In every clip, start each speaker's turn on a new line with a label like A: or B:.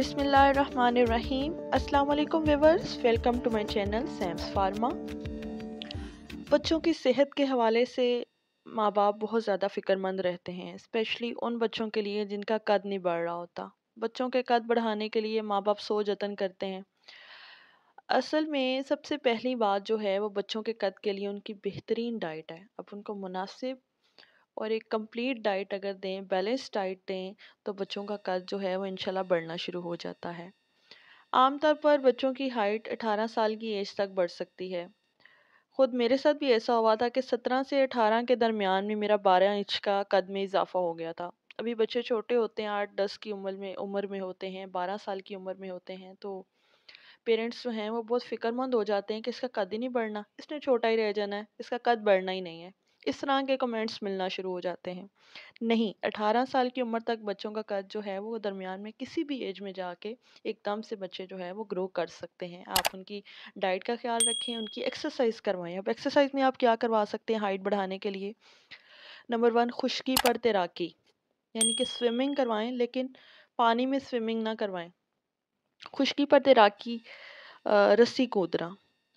A: बिसमीम अल्लाम viewers welcome to my channel Sam's pharma बच्चों की सेहत के हवाले से माँ बाप बहुत ज़्यादा फ़िक्रमंद रहते हैं स्पेशली उन बच्चों के लिए जिनका कद नहीं बढ़ रहा होता बच्चों के कद बढ़ाने के लिए माँ बाप सो जतन करते हैं असल में सबसे पहली बात जो है वो बच्चों के कद के लिए उनकी बेहतरीन डाइट है अब उनको मुनासिब और एक कंप्लीट डाइट अगर दें बैलेंस डाइट दें तो बच्चों का कद जो है वो इनशाला बढ़ना शुरू हो जाता है आमतौर पर बच्चों की हाइट 18 साल की एज तक बढ़ सकती है ख़ुद मेरे साथ भी ऐसा हुआ था कि 17 से 18 के दरमियान में मेरा 12 इंच का कद में इजाफा हो गया था अभी बच्चे छोटे होते हैं आठ दस की उम्र में उम्र में होते हैं बारह साल की उम्र में होते हैं तो पेरेंट्स जो हैं वो बहुत फ़िक्रमंद हो जाते हैं कि इसका कद ही नहीं बढ़ना इसने छोटा ही रह जाना है इसका कद बढ़ना ही नहीं है इस तरह के कमेंट्स मिलना शुरू हो जाते हैं नहीं 18 साल की उम्र तक बच्चों का कद जो है वो दरमियान में किसी भी एज में जाके एकदम से बच्चे जो है वो ग्रो कर सकते हैं आप उनकी डाइट का ख्याल रखें उनकी एक्सरसाइज करवाएं अब एक्सरसाइज में आप क्या करवा सकते हैं हाइट बढ़ाने के लिए नंबर वन खुश्की पर तैराकी यानी कि स्विमिंग करवाएं लेकिन पानी में स्विमिंग ना करवाएं खुश्की पर तैराकी रस्सी कूदना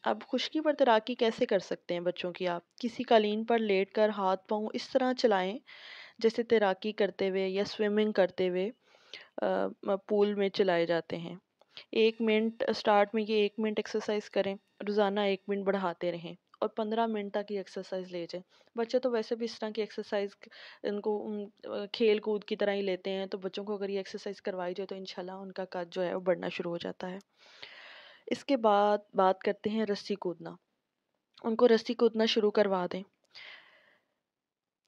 A: अब खुशकी पर तैराकी कैसे कर सकते हैं बच्चों की आप किसी कालीन पर लेट कर हाथ पाँव इस तरह चलाएं जैसे तैराकी करते हुए या स्विमिंग करते हुए पूल में चलाए जाते हैं एक मिनट स्टार्ट में ये एक मिनट एक्सरसाइज करें रोज़ाना एक मिनट बढ़ाते रहें और पंद्रह मिनट तक ये एक्सरसाइज ले जाएं बच्चे तो वैसे भी इस तरह की एक्सरसाइज इनको खेल कूद की तरह ही लेते हैं तो बच्चों को अगर ये एक्सरसाइज करवाई जाए तो इन उनका कद जो है वो बढ़ना शुरू हो जाता है इसके बाद बात करते हैं रस्सी कूदना उनको रस्सी कूदना शुरू करवा दें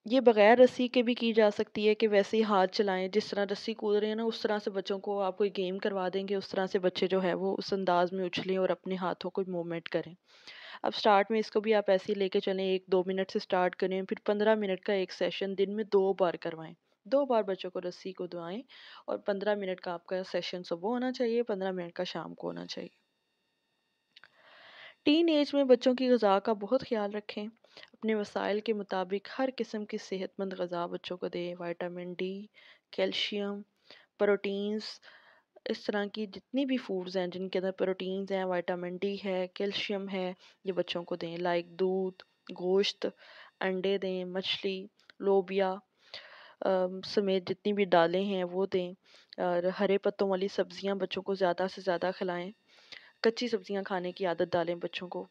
A: ये बग़ैर रस्सी के भी की जा सकती है कि वैसे ही हाथ चलाएं जिस तरह रस्सी कूद रहे हैं ना उस तरह से बच्चों को आप कोई गेम करवा देंगे उस तरह से बच्चे जो है वो उस अंदाज में उछलें और अपने हाथों को मूवमेंट करें अब स्टार्ट में इसको भी आप ऐसे ही लेके चलें एक दो मिनट से स्टार्ट करें फिर पंद्रह मिनट का एक सेशन दिन में दो बार करवाएँ दो बार बच्चों को रस्सी को और पंद्रह मिनट का आपका सेशन सुबह होना चाहिए पंद्रह मिनट का शाम को होना चाहिए टीन एज में बच्चों की गज़ा का बहुत ख्याल रखें अपने वसाइल के मुताबिक हर किस्म की सेहतमंद गज़ा बच्चों को दें वाइटामिन डी कैल्शियम प्रोटीन्स इस तरह की जितनी भी फूड्स हैं जिनके अंदर प्रोटीन्स हैं वाइटामिन डी है कैल्शियम है ये बच्चों को दें लाइक दूध गोश्त अंडे दें मछली लोबिया समेत जितनी भी दालें हैं वो दें और हरे पत्तों वाली सब्ज़ियाँ बच्चों को ज़्यादा से ज़्यादा खिलाएं कच्ची सब्जियां खाने की आदत डालें बच्चों को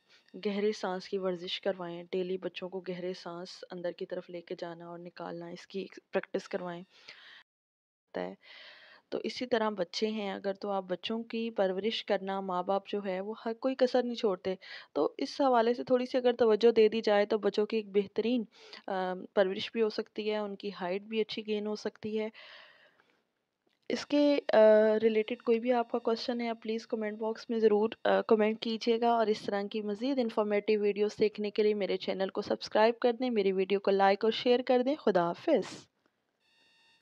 A: गहरे सांस की वर्जिश करवाएं डेली बच्चों को गहरे सांस अंदर की तरफ लेके जाना और निकालना इसकी प्रैक्टिस करवाएं है तो इसी तरह बच्चे हैं अगर तो आप बच्चों की परवरिश करना माँ बाप जो है वो हर कोई कसर नहीं छोड़ते तो इस हवाले से थोड़ी सी अगर तवज्जो दे दी जाए तो बच्चों की एक बेहतरीन परवरिश भी हो सकती है उनकी हाइट भी अच्छी गेन हो सकती है इसके रिलेटेड कोई भी आपका क्वेश्चन है आप प्लीज़ कमेंट बॉक्स में ज़रूर कमेंट कीजिएगा और इस तरह की मज़ीद इन्फॉर्मेटिव वीडियोस देखने के लिए मेरे चैनल को सब्सक्राइब कर दें मेरी वीडियो को लाइक और शेयर कर दें खुदा हाफिज़